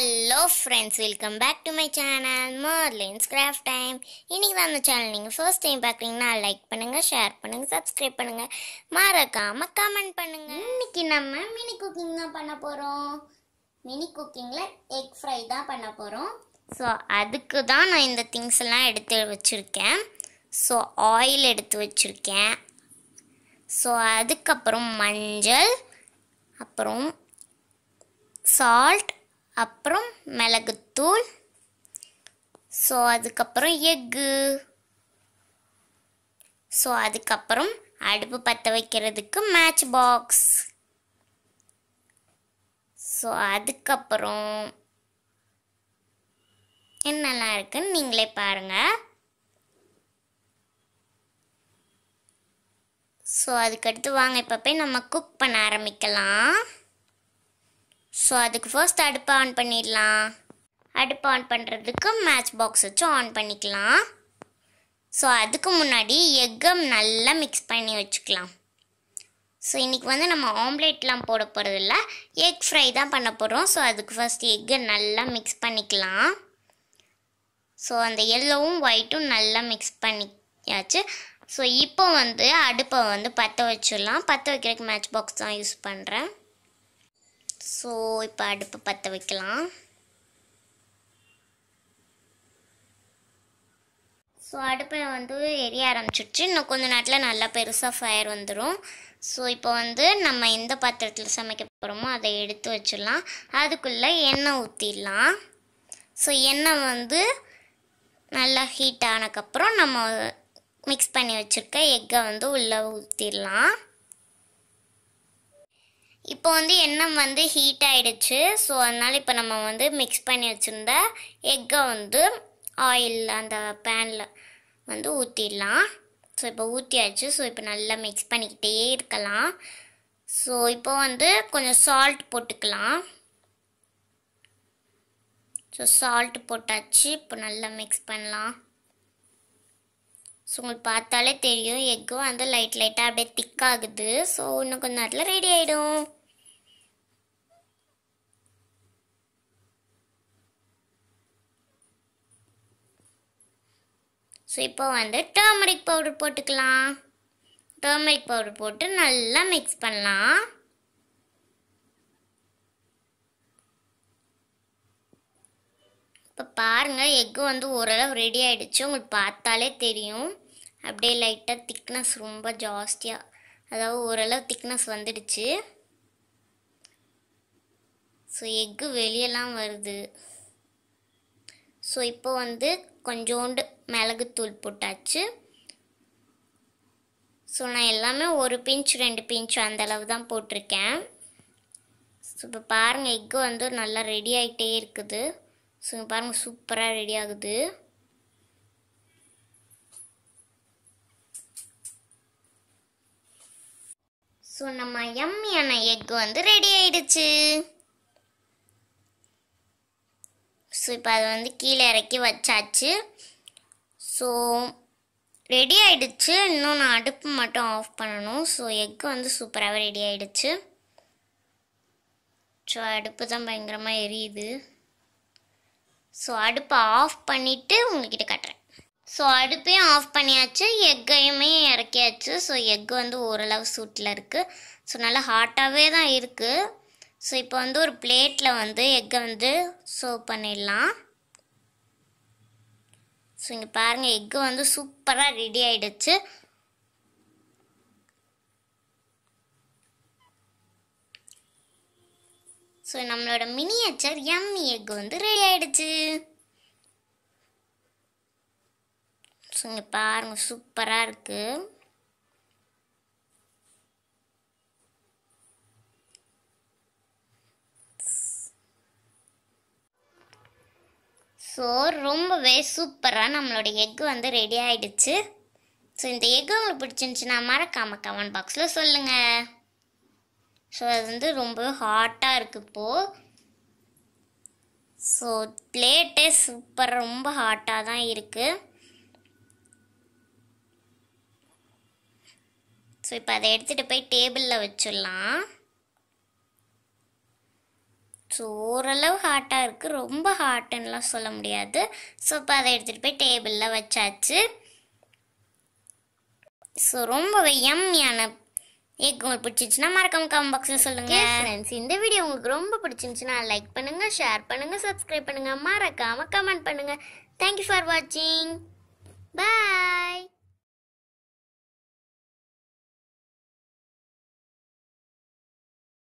hello friends welcome back to my channel Merlin's craft time இன்றைக்கி தான் அந்த channel நீங்கள் ஃபர்ஸ்ட் டைம் பார்க்குறீங்கன்னா லைக் பண்ணுங்கள் ஷேர் பண்ணுங்கள் சப்ஸ்கிரைப் பண்ணுங்கள் மறக்காமல் கமெண்ட் பண்ணுங்கள் இன்றைக்கி நம்ம மினி குக்கிங் தான் பண்ண போகிறோம் மினி குக்கிங்கில் எக் ஃப்ரை தான் பண்ண போகிறோம் ஸோ அதுக்கு தான் நான் இந்த திங்ஸ் எல்லாம் எடுத்து வச்சுருக்கேன் ஸோ ஆயில் எடுத்து வச்சுருக்கேன் ஸோ அதுக்கப்புறம் மஞ்சள் அப்புறம் சால்ட் அப்புறம் மிளகுத்தூள் ஸோ அதுக்கப்புறம் எக்கு ஸோ அதுக்கப்புறம் அடுப்பு பற்ற வைக்கிறதுக்கு மேட்ச் பாக்ஸ் ஸோ அதுக்கப்புறம் என்னெல்லாம் இருக்குன்னு நீங்களே பாருங்கள் ஸோ அதுக்கடுத்து வாங்க இப்போ போய் நம்ம குக் பண்ண ஆரம்பிக்கலாம் ஸோ அதுக்கு ஃபர்ஸ்ட் அடுப்பை ஆன் பண்ணிடலாம் அடுப்பு ஆன் பண்ணுறதுக்கு மேட்ச் பாக்ஸ் வச்சு ஆன் பண்ணிக்கலாம் ஸோ அதுக்கு முன்னாடி எக்கம் நல்லா மிக்ஸ் பண்ணி வச்சுக்கலாம் ஸோ இன்றைக்கி வந்து நம்ம ஆம்லேட்லாம் போட இல்லை எக் ஃப்ரை தான் பண்ண போகிறோம் ஸோ அதுக்கு ஃபஸ்ட் எக்கை நல்லா மிக்ஸ் பண்ணிக்கலாம் ஸோ அந்த எல்லோவும் ஒயிட்டும் நல்லா மிக்ஸ் பண்ணியாச்சு ஸோ இப்போ வந்து அடுப்பை வந்து பற்ற வச்சிடலாம் பற்ற வைக்கிறதுக்கு மேட்ச் பாக்ஸ் தான் யூஸ் பண்ணுறேன் ஸோ இப்போ அடுப்பு பற்ற வைக்கலாம் ஸோ அடுப்பை வந்து எரிய ஆரம்பிச்சிடுச்சு இன்னும் கொஞ்சம் நேரத்தில் நல்லா பெருசாக ஃபயர் வந்துடும் ஸோ இப்போ வந்து நம்ம எந்த பாத்திரத்தில் சமைக்க போகிறோமோ அதை எடுத்து வச்சிடலாம் அதுக்குள்ளே எண்ணெய் ஊற்றிடலாம் ஸோ எண்ணெய் வந்து நல்லா ஹீட் ஆனக்கப்புறம் நம்ம மிக்ஸ் பண்ணி வச்சுருக்க எக்கை வந்து உள்ளே ஊற்றிடலாம் இப்போ வந்து எண்ணம் வந்து ஹீட் ஆகிடுச்சு ஸோ அதனால் இப்போ நம்ம வந்து மிக்ஸ் பண்ணி வச்சுருந்த எக்கை வந்து ஆயில் அந்த பேனில் வந்து ஊற்றிடலாம் ஸோ இப்போ ஊற்றியாச்சு ஸோ இப்போ நல்லா மிக்ஸ் பண்ணிக்கிட்டே இருக்கலாம் ஸோ இப்போ வந்து கொஞ்சம் சால்ட் போட்டுக்கலாம் ஸோ சால்ட் போட்டாச்சு இப்போ நல்லா மிக்ஸ் பண்ணலாம் ஸோ உங்களுக்கு பார்த்தாலே தெரியும் எக்கு வந்து லைட் லைட்டாக அப்படியே திக்காகுது ஸோ இன்னும் கொஞ்சம் நேரத்தில் ரெடி ஆகிடும் ஸோ இப்போ வந்து டர்மரிக் பவுடர் போட்டுக்கலாம் டர்மரிக் பவுடர் போட்டு நல்லா மிக்ஸ் பண்ணலாம் இப்போ பாருங்கள் எக்கு வந்து ஓரளவு ரெடி ஆகிடுச்சு உங்களுக்கு பார்த்தாலே தெரியும் அப்படியே லைட்டாக திக்னஸ் ரொம்ப ஜாஸ்தியாக அதாவது ஓரளவு திக்னஸ் வந்துடுச்சு ஸோ எக்கு வெளியெல்லாம் வருது ஸோ இப்போ வந்து கொஞ்சோண்டு மிளகுத்தூள் போட்டாச்சு ஸோ நான் எல்லாமே ஒரு பிஞ்ச் ரெண்டு பிஞ்ச் அந்த அளவு தான் போட்டிருக்கேன் ஸோ இப்போ பாருங்கள் எக்கு வந்து நல்லா ரெடி ஆகிட்டே இருக்குது ஸோ பாருங்கள் சூப்பராக ரெடி ஆகுது ஸோ நம்ம எம்மியான எக்கு வந்து ரெடி ஆயிடுச்சு ஸோ இப்போ அதை வந்து கீழே இறக்கி வச்சாச்சு ஸோ ரெடி ஆகிடுச்சு இன்னும் நான் அடுப்பு மட்டும் ஆஃப் பண்ணணும் ஸோ எக்கு வந்து சூப்பராகவே ரெடி ஆகிடுச்சு ஸோ அடுப்பு தான் பயங்கரமாக எரியுது ஸோ அடுப்பை ஆஃப் பண்ணிவிட்டு உங்ககிட்ட கட்டுறேன் ஸோ அடுப்பையும் ஆஃப் பண்ணியாச்சு எக்கையுமே இறக்கியாச்சு ஸோ எக் வந்து ஓரளவு சூட்டில் இருக்குது ஸோ நல்லா ஹாட்டாகவே தான் இருக்குது ஸோ இப்போ வந்து ஒரு பிளேட்டில் வந்து எக்கை வந்து சர்வ் பண்ணிடலாம் ஸோ இங்கே பாருங்கள் எக்கு வந்து சூப்பராக ரெடி ஆகிடுச்சு ஸோ நம்மளோட மினியேச்சர் எம்மி எக் வந்து ரெடி ஆகிடுச்சு ஸோ இங்கே பாருங்கள் சூப்பராக இருக்குது ஸோ ரொம்பவே சூப்பராக நம்மளோட எக் வந்து ரெடி ஆகிடுச்சு ஸோ இந்த எக் உங்களுக்கு பிடிச்சிருந்துச்சுன்னா மறக்காம கமெண்ட் பாக்ஸில் சொல்லுங்கள் ஸோ அது வந்து ரொம்ப ஹாட்டாக இருக்குது இப்போது ஸோ பிளேட்டே சூப்பர் ரொம்ப ஹாட்டாக தான் இருக்குது ஸோ இப்போ அதை எடுத்துகிட்டு போய் டேபிளில் வச்சிடலாம் ஸோ ஓரளவு ஹாட்டாக இருக்குது ரொம்ப ஹாட்டுன்னெலாம் சொல்ல முடியாது ஸோ இப்போ அதை எடுத்துகிட்டு போய் டேபிளில் வச்சாச்சு ஸோ ரொம்ப எம்மியான எக் உங்களுக்கு பிடிச்சிருச்சுன்னா மறக்காம கமெண்ட் பாக்ஸில் சொல்லுங்கள் ஃப்ரெண்ட்ஸ் இந்த வீடியோ உங்களுக்கு ரொம்ப பிடிச்சிருந்துச்சுன்னா லைக் பண்ணுங்கள் ஷேர் பண்ணுங்கள் சப்ஸ்கிரைப் பண்ணுங்கள் மறக்காமல் கமெண்ட் பண்ணுங்கள் தேங்க்யூ ஃபார் வாட்சிங் பாய்